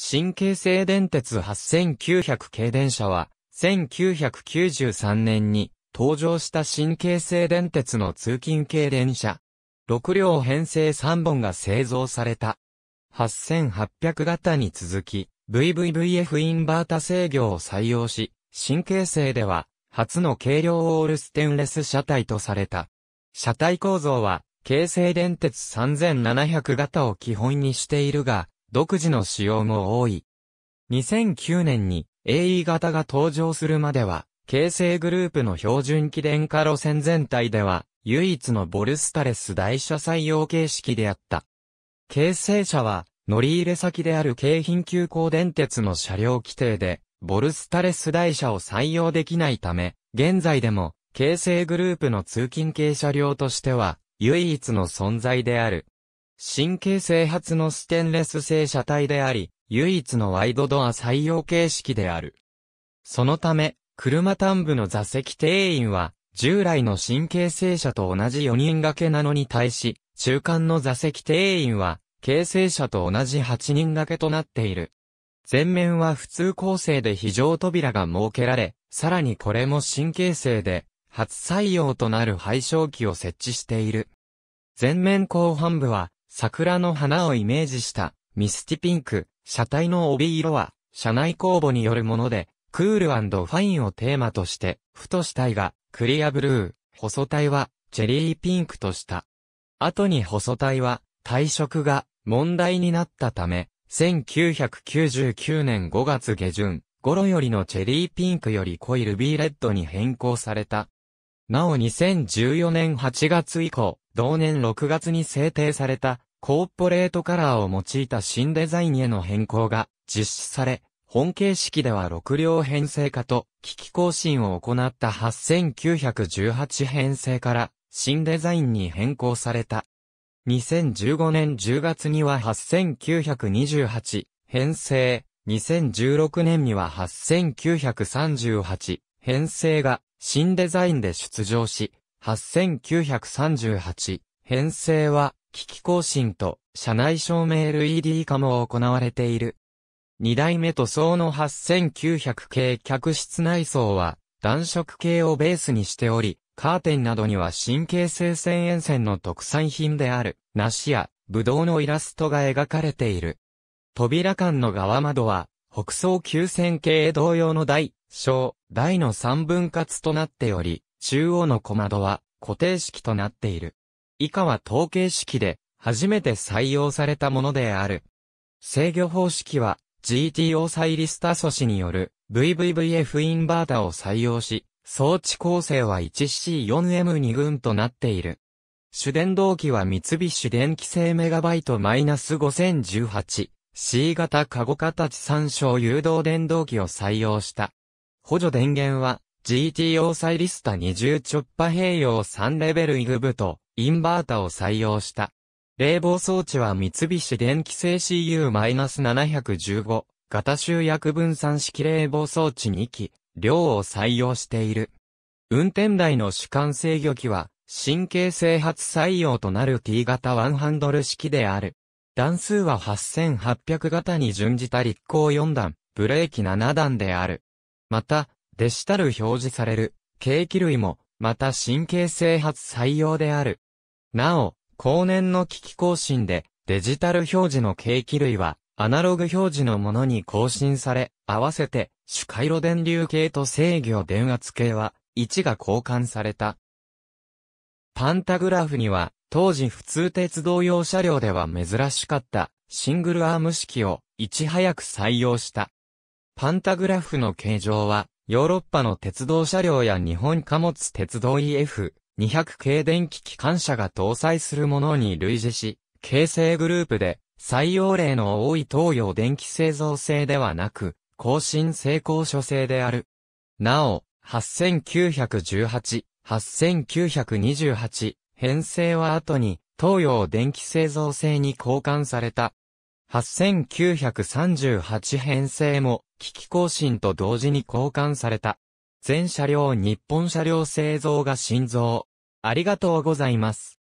新京成電鉄8900系電車は、1993年に登場した新京成電鉄の通勤系電車。6両編成3本が製造された。8800型に続き、VVVF インバータ制御を採用し、新京成では、初の軽量オールステンレス車体とされた。車体構造は、京成電鉄3700型を基本にしているが、独自の仕様も多い。2009年に AE 型が登場するまでは、京成グループの標準機電化路線全体では、唯一のボルスタレス台車採用形式であった。京成車は、乗り入れ先である京浜急行電鉄の車両規定で、ボルスタレス台車を採用できないため、現在でも、京成グループの通勤系車両としては、唯一の存在である。神経整発のステンレス製車体であり、唯一のワイドドア採用形式である。そのため、車端部の座席定員は、従来の神経整車と同じ4人掛けなのに対し、中間の座席定員は、形成車と同じ8人掛けとなっている。前面は普通構成で非常扉が設けられ、さらにこれも神経性で、初採用となる廃焼機を設置している。前面後半部は、桜の花をイメージしたミスティピンク、車体の帯色は、車内公募によるもので、クールファインをテーマとして、太死体がクリアブルー、細体はチェリーピンクとした。後に細体は退色が問題になったため、1999年5月下旬、頃よりのチェリーピンクより濃いルビーレッドに変更された。なお2014年8月以降、同年6月に制定されたコーポレートカラーを用いた新デザインへの変更が実施され、本形式では6両編成化と機器更新を行った8918編成から新デザインに変更された。2015年10月には8928編成、2016年には8938編成が新デザインで出場し、8938編成は、機器更新と、車内照明 LED 化も行われている。二代目塗装の8900系客室内装は、暖色系をベースにしており、カーテンなどには神経性線沿線の特産品である、梨や、ブドウのイラストが描かれている。扉間の側窓は、北総9000系同様の台、小、台の三分割となっており、中央の小窓は固定式となっている。以下は統計式で初めて採用されたものである。制御方式は GTO サイリスタ素子による VVVF インバータを採用し、装置構成は 1C4M2 群となっている。主電動機は三菱電機製メガバイトマイナス 5018C 型カゴ形参照誘導電動機を採用した。補助電源は GTO サイリスタ20チョッパ併用3レベルイグブとインバータを採用した。冷房装置は三菱電気製 CU-715 型集約分散式冷房装置2機、両を採用している。運転台の主管制御機は神経制発採用となる T 型ワンハンドル式である。段数は8800型に準じた立候4段、ブレーキ7段である。また、デジタル表示される、計器類も、また神経性発採用である。なお、後年の機器更新で、デジタル表示の計器類は、アナログ表示のものに更新され、合わせて、主回路電流系と制御電圧系は、1が交換された。パンタグラフには、当時普通鉄道用車両では珍しかった、シングルアーム式を、いち早く採用した。パンタグラフの形状は、ヨーロッパの鉄道車両や日本貨物鉄道 EF、200系電気機関車が搭載するものに類似し、形成グループで、採用例の多い東洋電気製造製ではなく、更新成功所製である。なお、8918、8928、編成は後に、東洋電気製造製に交換された、8938編成も、機器更新と同時に交換された。全車両日本車両製造が新造。ありがとうございます。